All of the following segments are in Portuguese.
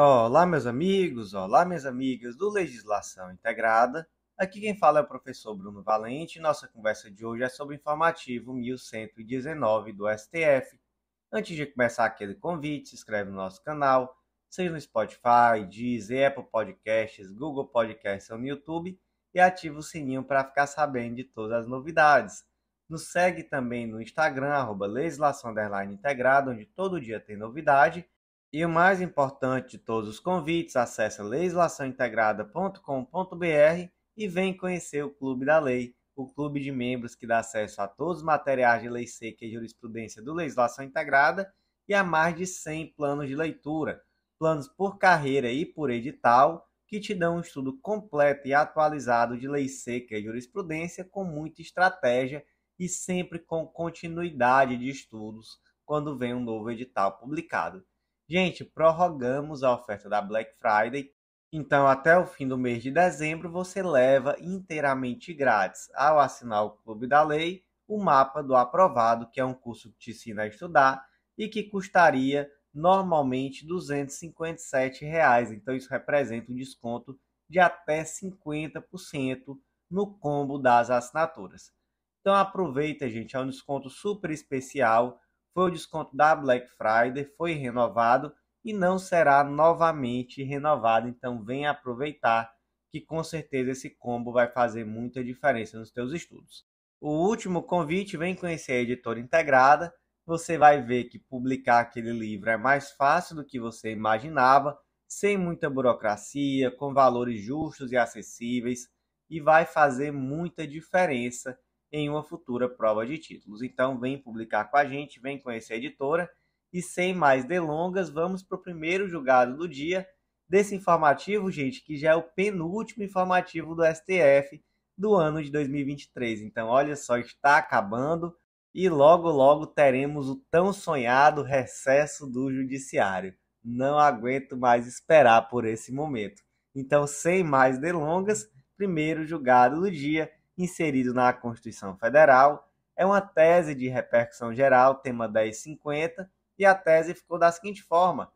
Olá, meus amigos, olá, minhas amigas do Legislação Integrada. Aqui quem fala é o professor Bruno Valente e nossa conversa de hoje é sobre o informativo 1119 do STF. Antes de começar aquele convite, se inscreve no nosso canal, seja no Spotify, Deezer, Apple Podcasts, Google Podcasts ou no YouTube e ativa o sininho para ficar sabendo de todas as novidades. Nos segue também no Instagram, arroba legislação integrada, onde todo dia tem novidade e o mais importante de todos os convites, acesse legislaçãointegrada.com.br e vem conhecer o Clube da Lei, o clube de membros que dá acesso a todos os materiais de lei seca e jurisprudência do Legislação Integrada e a mais de 100 planos de leitura, planos por carreira e por edital, que te dão um estudo completo e atualizado de lei seca e jurisprudência com muita estratégia e sempre com continuidade de estudos quando vem um novo edital publicado. Gente, prorrogamos a oferta da Black Friday, então até o fim do mês de dezembro você leva inteiramente grátis, ao assinar o Clube da Lei, o mapa do aprovado, que é um curso que te ensina a estudar e que custaria normalmente R$ 257. Reais. Então isso representa um desconto de até 50% no combo das assinaturas. Então aproveita, gente, é um desconto super especial foi o desconto da Black Friday, foi renovado e não será novamente renovado. Então venha aproveitar que com certeza esse combo vai fazer muita diferença nos teus estudos. O último convite, vem conhecer a editora integrada. Você vai ver que publicar aquele livro é mais fácil do que você imaginava, sem muita burocracia, com valores justos e acessíveis, e vai fazer muita diferença em uma futura prova de títulos. Então, vem publicar com a gente, vem conhecer a editora. E sem mais delongas, vamos para o primeiro julgado do dia desse informativo, gente, que já é o penúltimo informativo do STF do ano de 2023. Então, olha só, está acabando e logo, logo teremos o tão sonhado recesso do Judiciário. Não aguento mais esperar por esse momento. Então, sem mais delongas, primeiro julgado do dia inserido na Constituição Federal, é uma tese de repercussão geral, tema 1050, e a tese ficou da seguinte forma: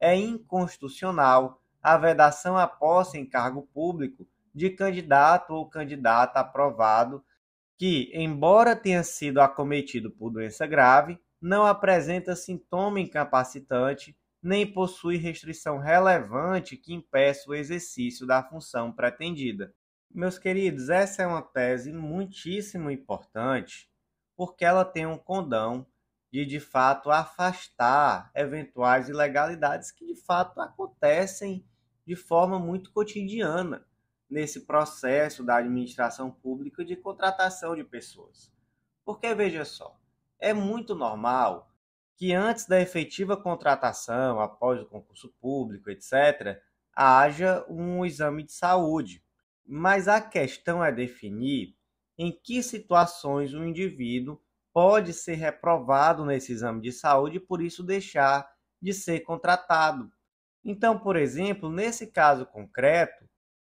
é inconstitucional a vedação à posse em cargo público de candidato ou candidata aprovado que, embora tenha sido acometido por doença grave, não apresenta sintoma incapacitante nem possui restrição relevante que impeça o exercício da função pretendida. Meus queridos, essa é uma tese muitíssimo importante porque ela tem um condão de de fato afastar eventuais ilegalidades que de fato acontecem de forma muito cotidiana nesse processo da administração pública de contratação de pessoas. Porque veja só, é muito normal que antes da efetiva contratação, após o concurso público, etc, haja um exame de saúde mas a questão é definir em que situações o indivíduo pode ser reprovado nesse exame de saúde e por isso deixar de ser contratado. Então, por exemplo, nesse caso concreto,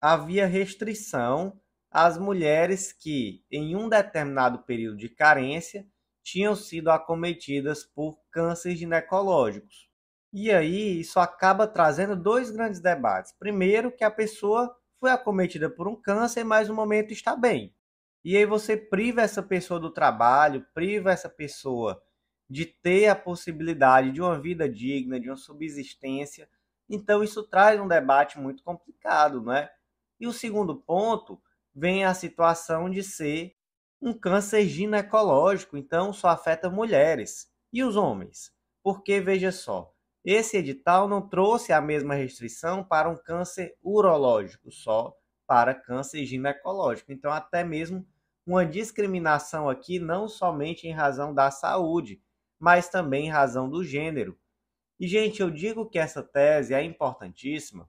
havia restrição às mulheres que, em um determinado período de carência, tinham sido acometidas por cânceres ginecológicos. E aí, isso acaba trazendo dois grandes debates. Primeiro, que a pessoa foi acometida por um câncer, mas no momento está bem. E aí você priva essa pessoa do trabalho, priva essa pessoa de ter a possibilidade de uma vida digna, de uma subsistência. Então isso traz um debate muito complicado, né? E o segundo ponto vem a situação de ser um câncer ginecológico, então só afeta mulheres e os homens. Porque veja só, esse edital não trouxe a mesma restrição para um câncer urológico, só para câncer ginecológico. Então, até mesmo uma discriminação aqui, não somente em razão da saúde, mas também em razão do gênero. E, gente, eu digo que essa tese é importantíssima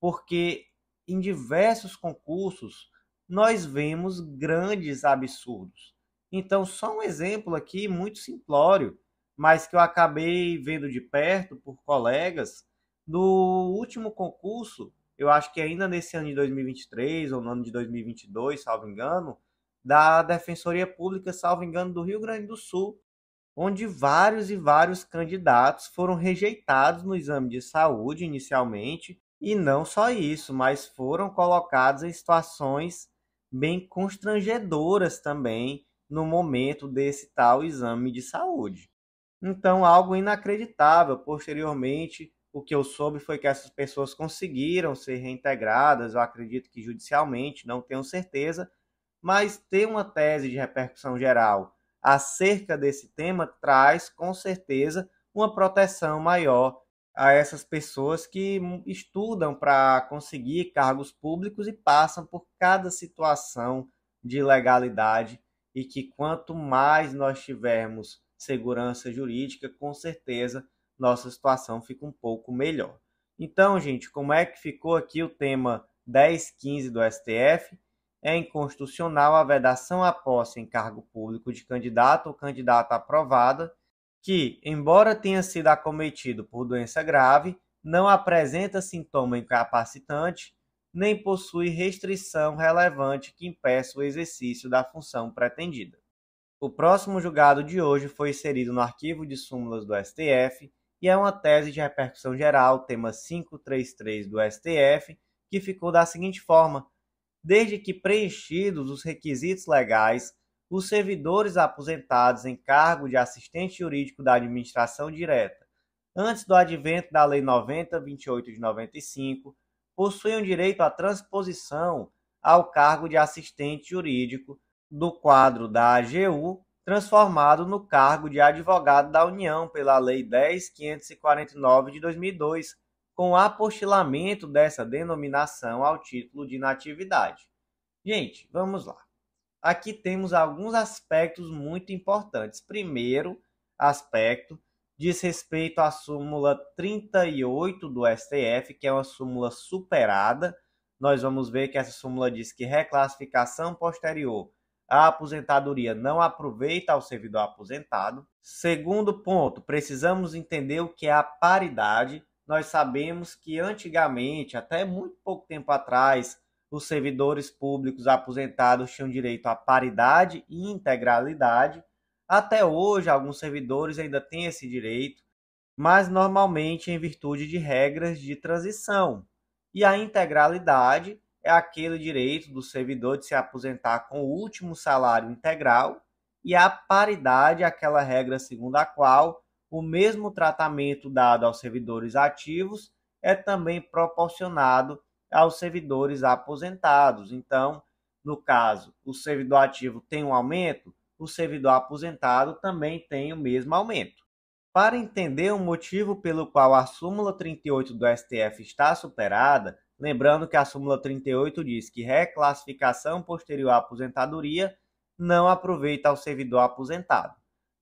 porque em diversos concursos nós vemos grandes absurdos. Então, só um exemplo aqui muito simplório mas que eu acabei vendo de perto por colegas. No último concurso, eu acho que ainda nesse ano de 2023 ou no ano de 2022, salvo engano, da Defensoria Pública, salvo engano, do Rio Grande do Sul, onde vários e vários candidatos foram rejeitados no exame de saúde inicialmente, e não só isso, mas foram colocados em situações bem constrangedoras também no momento desse tal exame de saúde. Então, algo inacreditável. Posteriormente, o que eu soube foi que essas pessoas conseguiram ser reintegradas, eu acredito que judicialmente, não tenho certeza, mas ter uma tese de repercussão geral acerca desse tema traz, com certeza, uma proteção maior a essas pessoas que estudam para conseguir cargos públicos e passam por cada situação de legalidade e que quanto mais nós tivermos segurança jurídica, com certeza nossa situação fica um pouco melhor. Então, gente, como é que ficou aqui o tema 1015 do STF? É inconstitucional a vedação à posse em cargo público de candidato ou candidata aprovada que, embora tenha sido acometido por doença grave, não apresenta sintoma incapacitante nem possui restrição relevante que impeça o exercício da função pretendida. O próximo julgado de hoje foi inserido no arquivo de súmulas do STF e é uma tese de repercussão geral, tema 533 do STF, que ficou da seguinte forma: desde que preenchidos os requisitos legais, os servidores aposentados em cargo de assistente jurídico da administração direta, antes do advento da Lei 9028 de 95, possuem o direito à transposição ao cargo de assistente jurídico do quadro da AGU, transformado no cargo de advogado da União pela Lei 10.549 de 2002, com apostilamento dessa denominação ao título de natividade. Gente, vamos lá. Aqui temos alguns aspectos muito importantes. Primeiro aspecto diz respeito à súmula 38 do STF, que é uma súmula superada. Nós vamos ver que essa súmula diz que reclassificação posterior a aposentadoria não aproveita ao servidor aposentado. Segundo ponto, precisamos entender o que é a paridade. Nós sabemos que antigamente, até muito pouco tempo atrás, os servidores públicos aposentados tinham direito à paridade e integralidade. Até hoje, alguns servidores ainda têm esse direito, mas normalmente em virtude de regras de transição. E a integralidade é aquele direito do servidor de se aposentar com o último salário integral e a paridade, aquela regra segundo a qual o mesmo tratamento dado aos servidores ativos é também proporcionado aos servidores aposentados. Então, no caso, o servidor ativo tem um aumento, o servidor aposentado também tem o mesmo aumento. Para entender o motivo pelo qual a súmula 38 do STF está superada, Lembrando que a súmula 38 diz que reclassificação posterior à aposentadoria não aproveita ao servidor aposentado.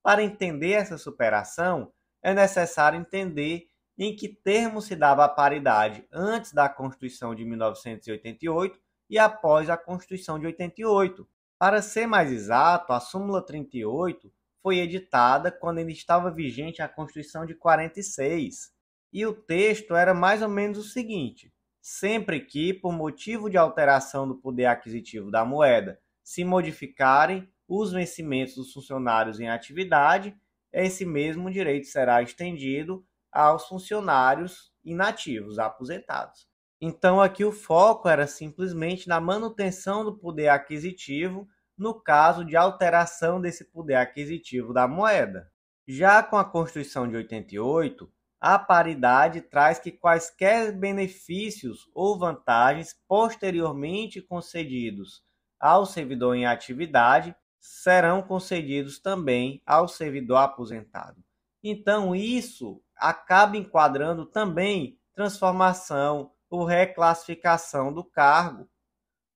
Para entender essa superação, é necessário entender em que termos se dava a paridade antes da Constituição de 1988 e após a Constituição de 88. Para ser mais exato, a súmula 38 foi editada quando ainda estava vigente a Constituição de 46. E o texto era mais ou menos o seguinte: sempre que, por motivo de alteração do poder aquisitivo da moeda, se modificarem os vencimentos dos funcionários em atividade, esse mesmo direito será estendido aos funcionários inativos, aposentados. Então, aqui o foco era simplesmente na manutenção do poder aquisitivo no caso de alteração desse poder aquisitivo da moeda. Já com a Constituição de 88, a paridade traz que quaisquer benefícios ou vantagens posteriormente concedidos ao servidor em atividade serão concedidos também ao servidor aposentado. Então, isso acaba enquadrando também transformação ou reclassificação do cargo.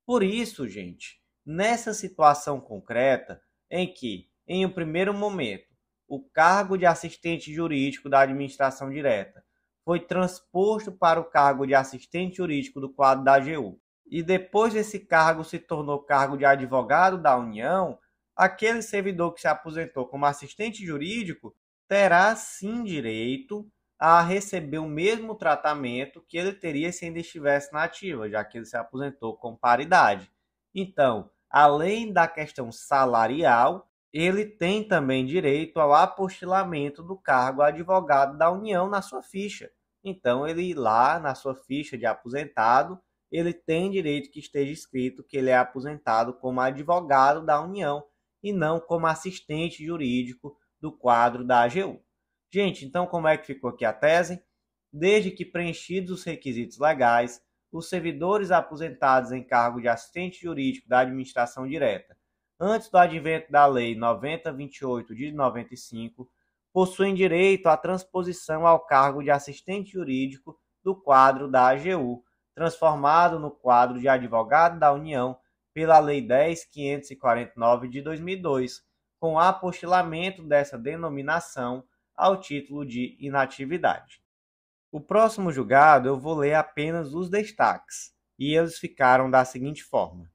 Por isso, gente, nessa situação concreta em que, em um primeiro momento, o cargo de assistente jurídico da administração direta foi transposto para o cargo de assistente jurídico do quadro da AGU. E depois desse cargo se tornou cargo de advogado da União, aquele servidor que se aposentou como assistente jurídico terá sim direito a receber o mesmo tratamento que ele teria se ainda estivesse na ativa, já que ele se aposentou com paridade. Então, além da questão salarial, ele tem também direito ao apostilamento do cargo advogado da União na sua ficha. Então, ele lá na sua ficha de aposentado, ele tem direito que esteja escrito que ele é aposentado como advogado da União e não como assistente jurídico do quadro da AGU. Gente, então como é que ficou aqui a tese? Desde que preenchidos os requisitos legais, os servidores aposentados em cargo de assistente jurídico da administração direta antes do advento da Lei 9028 de 95, possuem direito à transposição ao cargo de assistente jurídico do quadro da AGU, transformado no quadro de advogado da União pela Lei 10549 de 2002, com apostilamento dessa denominação ao título de inatividade. O próximo julgado eu vou ler apenas os destaques, e eles ficaram da seguinte forma: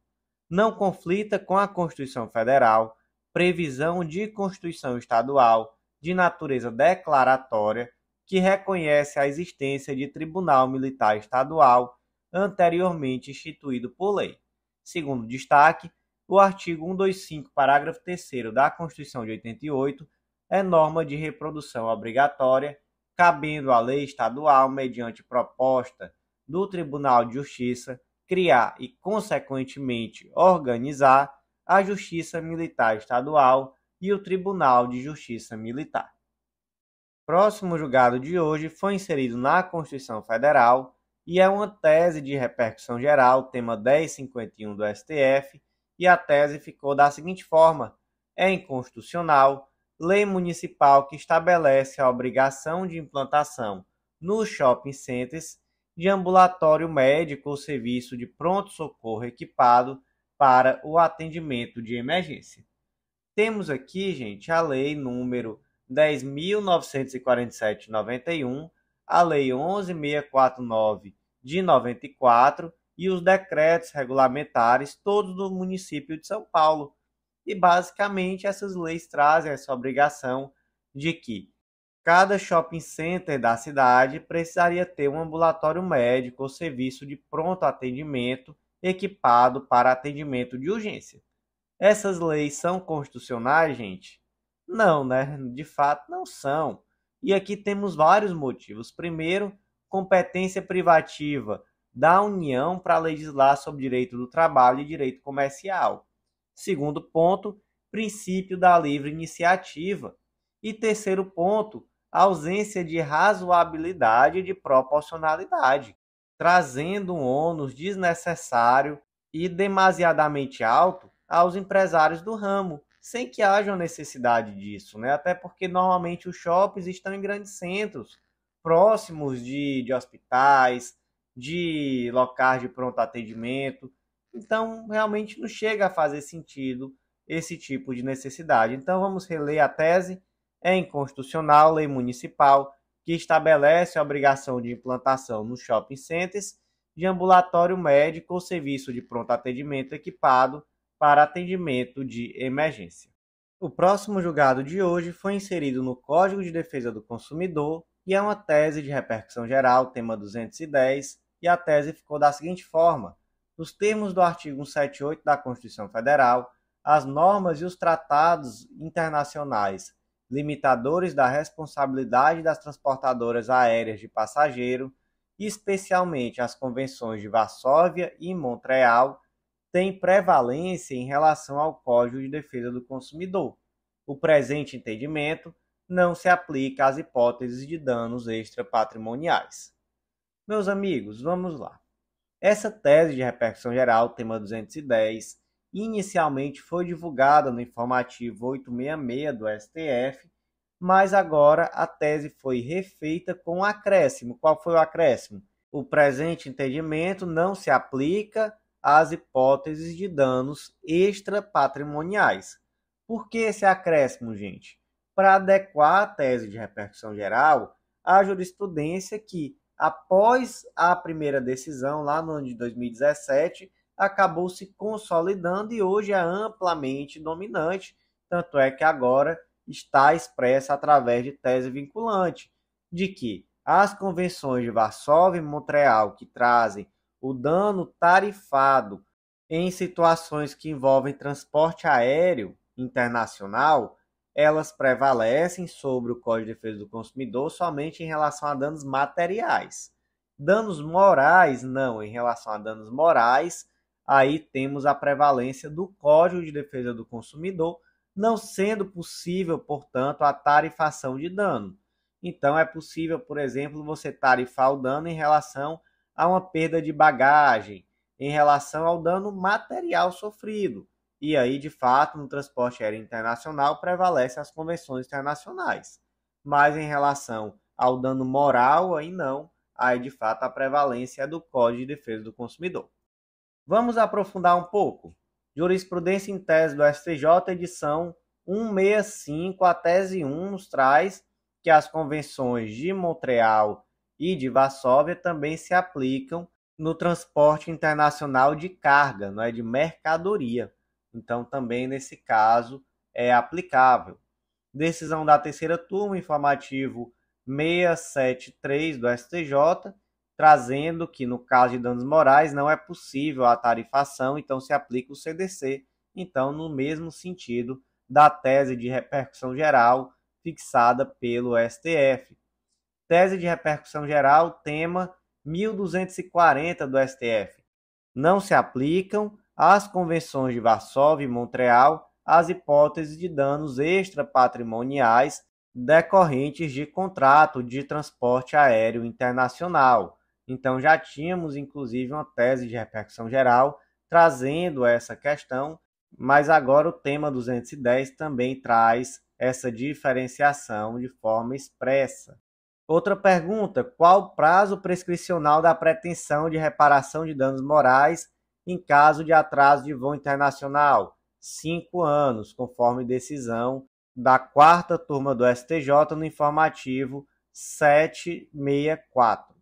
não conflita com a Constituição Federal, previsão de Constituição Estadual de natureza declaratória que reconhece a existência de Tribunal Militar Estadual anteriormente instituído por lei. Segundo destaque, o artigo 125, parágrafo 3 da Constituição de 88 é norma de reprodução obrigatória, cabendo à lei estadual mediante proposta do Tribunal de Justiça criar e, consequentemente, organizar a Justiça Militar Estadual e o Tribunal de Justiça Militar. Próximo julgado de hoje foi inserido na Constituição Federal e é uma tese de repercussão geral, tema 1051 do STF, e a tese ficou da seguinte forma: é inconstitucional lei municipal que estabelece a obrigação de implantação nos shopping centers de ambulatório médico ou serviço de pronto-socorro equipado para o atendimento de emergência. Temos aqui, gente, a lei número 10.947-91, a lei 11.649 de 94 e os decretos regulamentares, todos do município de São Paulo. E basicamente essas leis trazem essa obrigação de que Cada shopping center da cidade precisaria ter um ambulatório médico ou serviço de pronto atendimento equipado para atendimento de urgência. Essas leis são constitucionais, gente? Não, né? De fato, não são. E aqui temos vários motivos. Primeiro, competência privativa da União para legislar sobre direito do trabalho e direito comercial. Segundo ponto, princípio da livre iniciativa. E terceiro ponto, ausência de razoabilidade e de proporcionalidade, trazendo um ônus desnecessário e demasiadamente alto aos empresários do ramo, sem que haja necessidade disso, né? Até porque normalmente os shoppings estão em grandes centros, próximos de, de hospitais, de locais de pronto atendimento. Então, realmente não chega a fazer sentido esse tipo de necessidade. Então, vamos reler a tese é inconstitucional lei municipal que estabelece a obrigação de implantação nos shopping centers de ambulatório médico ou serviço de pronto atendimento equipado para atendimento de emergência. O próximo julgado de hoje foi inserido no Código de Defesa do Consumidor e é uma tese de repercussão geral, tema 210, e a tese ficou da seguinte forma: nos termos do artigo 178 da Constituição Federal, as normas e os tratados internacionais limitadores da responsabilidade das transportadoras aéreas de passageiro, e especialmente as convenções de Varsóvia e Montreal, têm prevalência em relação ao Código de Defesa do Consumidor. O presente entendimento não se aplica às hipóteses de danos extrapatrimoniais. Meus amigos, vamos lá. Essa tese de repercussão geral, tema 210, inicialmente foi divulgada no informativo 866 do STF, mas agora a tese foi refeita com acréscimo. Qual foi o acréscimo? O presente entendimento não se aplica às hipóteses de danos extrapatrimoniais. Por que esse acréscimo, gente? Para adequar a tese de repercussão geral à jurisprudência que, após a primeira decisão, lá no ano de 2017, acabou se consolidando e hoje é amplamente dominante, tanto é que agora está expressa através de tese vinculante, de que as convenções de Varsóvia e Montreal que trazem o dano tarifado em situações que envolvem transporte aéreo internacional, elas prevalecem sobre o Código de Defesa do Consumidor somente em relação a danos materiais. Danos morais, não, em relação a danos morais, aí temos a prevalência do Código de Defesa do Consumidor, não sendo possível, portanto, a tarifação de dano. Então, é possível, por exemplo, você tarifar o dano em relação a uma perda de bagagem, em relação ao dano material sofrido. E aí, de fato, no transporte aéreo internacional prevalecem as convenções internacionais. Mas em relação ao dano moral, aí não, aí de fato a prevalência é do Código de Defesa do Consumidor. Vamos aprofundar um pouco? Jurisprudência em tese do STJ, edição 165, a tese 1 nos traz que as convenções de Montreal e de Varsóvia também se aplicam no transporte internacional de carga, não é de mercadoria. Então também nesse caso é aplicável. Decisão da terceira turma informativo 673 do STJ trazendo que no caso de danos morais não é possível a tarifação, então se aplica o CDC. Então, no mesmo sentido da tese de repercussão geral fixada pelo STF. Tese de repercussão geral, tema 1240 do STF. Não se aplicam às convenções de Varsóvia e Montreal as hipóteses de danos extrapatrimoniais decorrentes de contrato de transporte aéreo internacional então já tínhamos inclusive uma tese de repercussão geral trazendo essa questão, mas agora o tema 210 também traz essa diferenciação de forma expressa. Outra pergunta: qual o prazo prescricional da pretensão de reparação de danos morais em caso de atraso de voo internacional? Cinco anos, conforme decisão da quarta turma do STJ no informativo 764.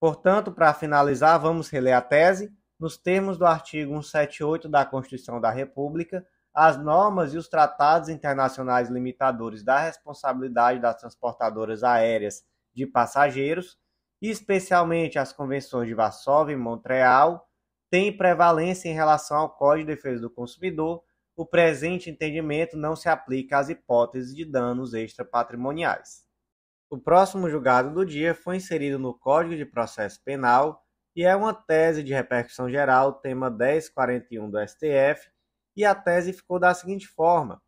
Portanto, para finalizar, vamos reler a tese. Nos termos do artigo 178 da Constituição da República, as normas e os tratados internacionais limitadores da responsabilidade das transportadoras aéreas de passageiros, especialmente as convenções de Varsóvia e Montreal, têm prevalência em relação ao Código de Defesa do Consumidor. O presente entendimento não se aplica às hipóteses de danos extrapatrimoniais. O próximo julgado do dia foi inserido no Código de Processo Penal e é uma tese de repercussão geral, tema 1041 do STF, e a tese ficou da seguinte forma: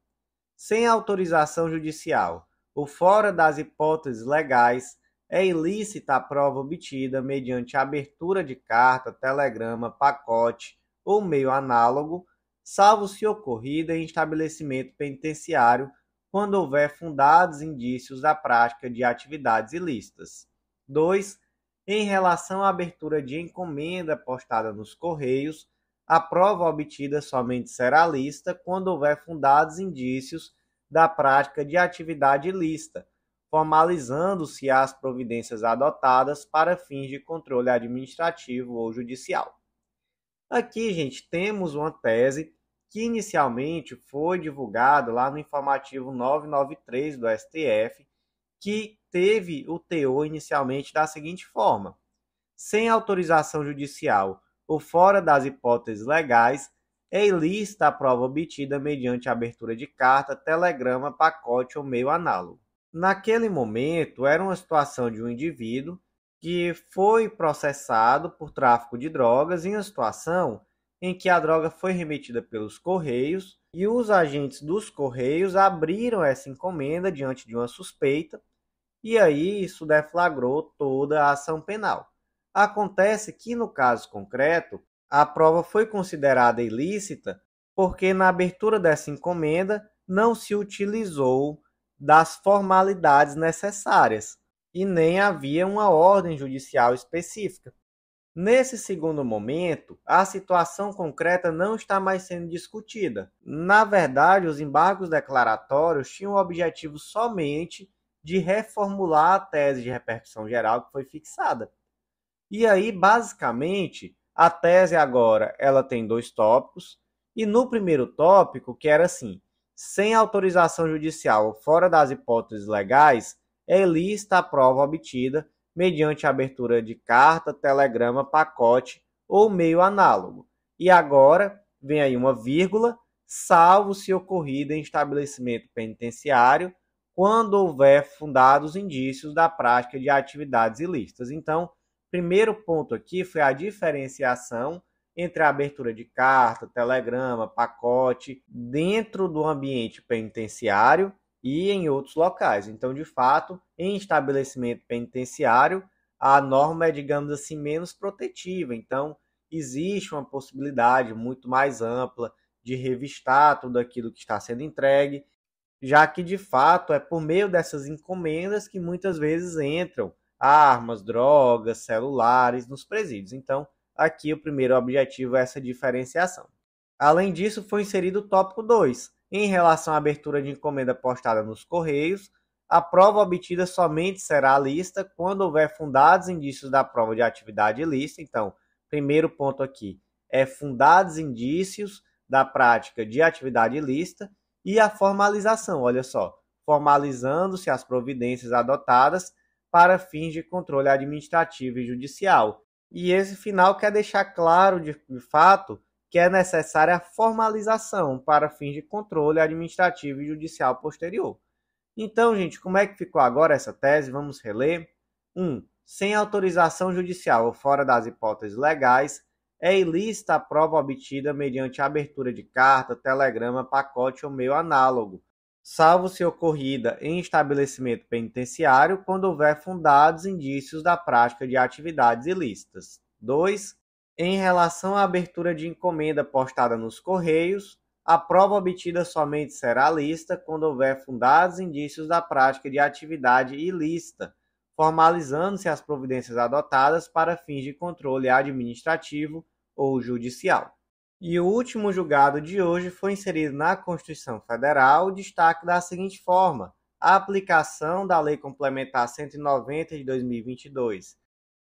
sem autorização judicial ou fora das hipóteses legais, é ilícita a prova obtida mediante abertura de carta, telegrama, pacote ou meio análogo, salvo se ocorrida em estabelecimento penitenciário quando houver fundados indícios da prática de atividades ilícitas. 2. Em relação à abertura de encomenda postada nos Correios, a prova obtida somente será lista quando houver fundados indícios da prática de atividade ilícita, formalizando-se as providências adotadas para fins de controle administrativo ou judicial. Aqui, gente, temos uma tese que inicialmente foi divulgado lá no informativo 993 do STF, que teve o teor inicialmente da seguinte forma: sem autorização judicial ou fora das hipóteses legais, é ilícita a prova obtida mediante abertura de carta, telegrama, pacote ou meio análogo. Naquele momento, era uma situação de um indivíduo que foi processado por tráfico de drogas em uma situação em que a droga foi remetida pelos Correios e os agentes dos Correios abriram essa encomenda diante de uma suspeita, e aí isso deflagrou toda a ação penal. Acontece que, no caso concreto, a prova foi considerada ilícita porque, na abertura dessa encomenda, não se utilizou das formalidades necessárias e nem havia uma ordem judicial específica. Nesse segundo momento, a situação concreta não está mais sendo discutida. Na verdade, os embargos declaratórios tinham o objetivo somente de reformular a tese de repercussão geral que foi fixada. E aí, basicamente, a tese agora ela tem dois tópicos, e no primeiro tópico, que era assim: sem autorização judicial ou fora das hipóteses legais, é lista a prova obtida mediante abertura de carta, telegrama, pacote ou meio análogo. E agora, vem aí uma vírgula, salvo se ocorrida em estabelecimento penitenciário, quando houver fundados indícios da prática de atividades ilícitas. Então, primeiro ponto aqui foi a diferenciação entre a abertura de carta, telegrama, pacote dentro do ambiente penitenciário e em outros locais. Então, de fato, em estabelecimento penitenciário, a norma é, digamos assim, menos protetiva. Então, existe uma possibilidade muito mais ampla de revistar tudo aquilo que está sendo entregue, já que de fato é por meio dessas encomendas que muitas vezes entram armas, drogas, celulares nos presídios. Então, aqui o primeiro objetivo é essa diferenciação. Além disso, foi inserido o tópico 2, em relação à abertura de encomenda postada nos Correios, a prova obtida somente será lista quando houver fundados indícios da prova de atividade lista. Então, primeiro ponto aqui é fundados indícios da prática de atividade lista e a formalização, olha só, formalizando-se as providências adotadas para fins de controle administrativo e judicial. E esse final quer deixar claro, de, de fato, que é necessária a formalização para fins de controle administrativo e judicial posterior. Então, gente, como é que ficou agora essa tese? Vamos reler. 1. Um, sem autorização judicial ou fora das hipóteses legais, é ilícita a prova obtida mediante abertura de carta, telegrama, pacote ou meio análogo, salvo se ocorrida em estabelecimento penitenciário quando houver fundados indícios da prática de atividades ilícitas. 2 em relação à abertura de encomenda postada nos Correios, a prova obtida somente será lista quando houver fundados indícios da prática de atividade ilícita, formalizando-se as providências adotadas para fins de controle administrativo ou judicial. E o último julgado de hoje foi inserido na Constituição Federal o destaque da seguinte forma: a aplicação da Lei Complementar 190 de 2022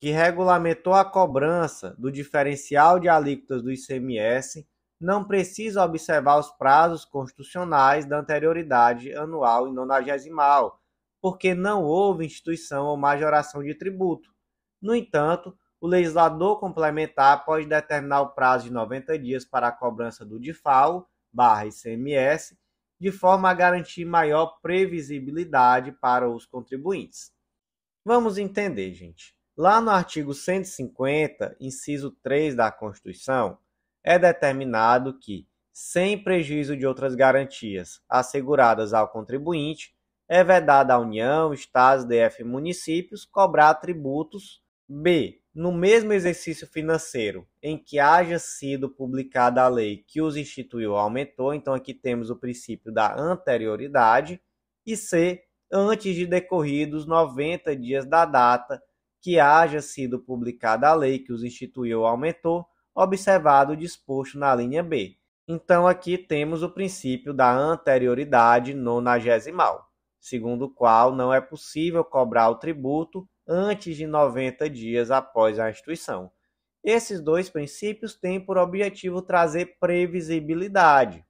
que regulamentou a cobrança do diferencial de alíquotas do ICMS, não precisa observar os prazos constitucionais da anterioridade anual e nonagesimal, porque não houve instituição ou majoração de tributo. No entanto, o legislador complementar pode determinar o prazo de 90 dias para a cobrança do DIFAL barra ICMS, de forma a garantir maior previsibilidade para os contribuintes. Vamos entender, gente. Lá no artigo 150, inciso 3 da Constituição, é determinado que, sem prejuízo de outras garantias asseguradas ao contribuinte, é vedada à União, Estados, DF e municípios cobrar tributos. B. No mesmo exercício financeiro em que haja sido publicada a lei que os instituiu ou aumentou, então aqui temos o princípio da anterioridade. E C. Antes de decorridos 90 dias da data que haja sido publicada a lei que os instituiu ou aumentou, observado o disposto na linha B. Então aqui temos o princípio da anterioridade nonagesimal, segundo o qual não é possível cobrar o tributo antes de 90 dias após a instituição. Esses dois princípios têm por objetivo trazer previsibilidade.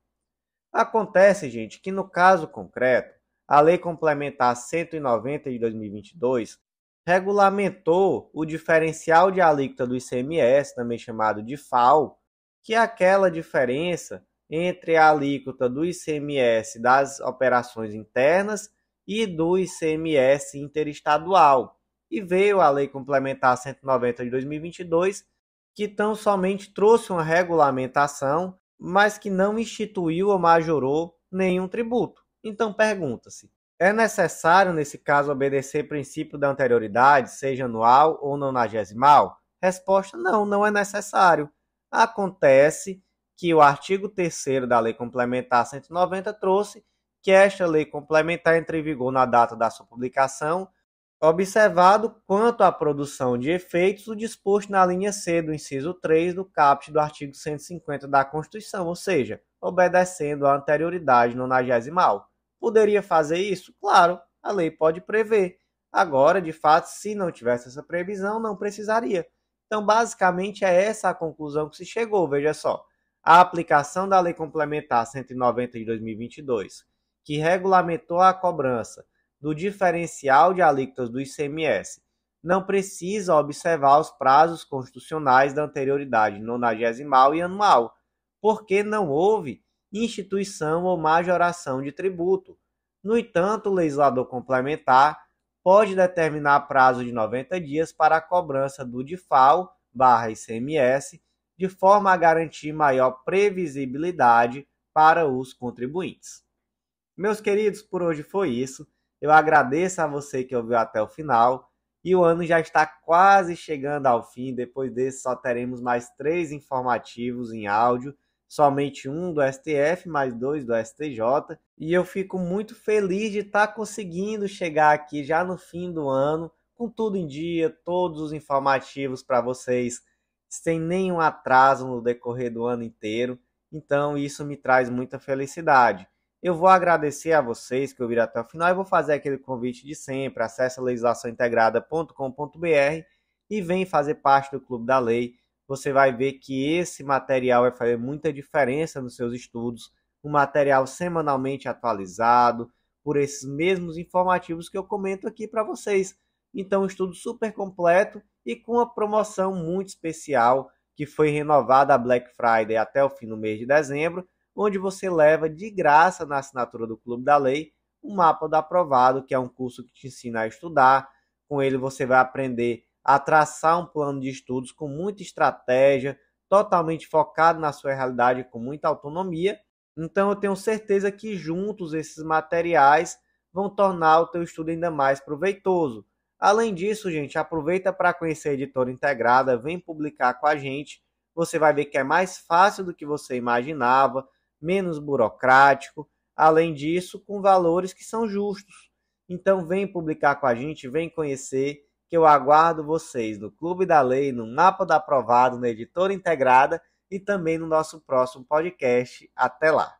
Acontece, gente, que no caso concreto, a Lei Complementar 190 de 2022 regulamentou o diferencial de alíquota do ICMS, também chamado de FAO, que é aquela diferença entre a alíquota do ICMS das operações internas e do ICMS interestadual. E veio a Lei Complementar 190 de 2022, que tão somente trouxe uma regulamentação, mas que não instituiu ou majorou nenhum tributo. Então pergunta-se: é necessário, nesse caso, obedecer princípio da anterioridade, seja anual ou nonagesimal? Resposta: não, não é necessário. Acontece que o artigo 3 da Lei Complementar 190 trouxe que esta lei complementar entre em vigor na data da sua publicação, observado quanto à produção de efeitos o disposto na linha C do inciso 3 do caput do artigo 150 da Constituição, ou seja, obedecendo à anterioridade nonagesimal. Poderia fazer isso? Claro, a lei pode prever. Agora, de fato, se não tivesse essa previsão, não precisaria. Então, basicamente, é essa a conclusão que se chegou. Veja só: a aplicação da Lei Complementar 190 de 2022, que regulamentou a cobrança do diferencial de alíquotas do ICMS, não precisa observar os prazos constitucionais da anterioridade nonagesimal e anual, porque não houve instituição ou majoração de tributo. No entanto, o legislador complementar pode determinar prazo de 90 dias para a cobrança do DIFAL barra ICMS, de forma a garantir maior previsibilidade para os contribuintes. Meus queridos, por hoje foi isso. Eu agradeço a você que ouviu até o final. E o ano já está quase chegando ao fim. Depois desse, só teremos mais três informativos em áudio somente um do STF, mais dois do STJ. E eu fico muito feliz de estar tá conseguindo chegar aqui já no fim do ano, com tudo em dia, todos os informativos para vocês, sem nenhum atraso no decorrer do ano inteiro. Então, isso me traz muita felicidade. Eu vou agradecer a vocês que ouviram até o final e vou fazer aquele convite de sempre. Acesse legislaçãointegrada.com.br e vem fazer parte do Clube da Lei você vai ver que esse material vai fazer muita diferença nos seus estudos. Um material semanalmente atualizado, por esses mesmos informativos que eu comento aqui para vocês. Então, um estudo super completo e com uma promoção muito especial que foi renovada a Black Friday até o fim do mês de dezembro, onde você leva de graça na assinatura do Clube da Lei o um mapa do aprovado, que é um curso que te ensina a estudar. Com ele você vai aprender a traçar um plano de estudos com muita estratégia, totalmente focado na sua realidade, com muita autonomia. Então eu tenho certeza que juntos esses materiais vão tornar o teu estudo ainda mais proveitoso. Além disso, gente, aproveita para conhecer a editora integrada, vem publicar com a gente. Você vai ver que é mais fácil do que você imaginava, menos burocrático, além disso, com valores que são justos. Então vem publicar com a gente, vem conhecer que eu aguardo vocês no Clube da Lei, no Mapa da Aprovado, na Editora Integrada e também no nosso próximo podcast. Até lá!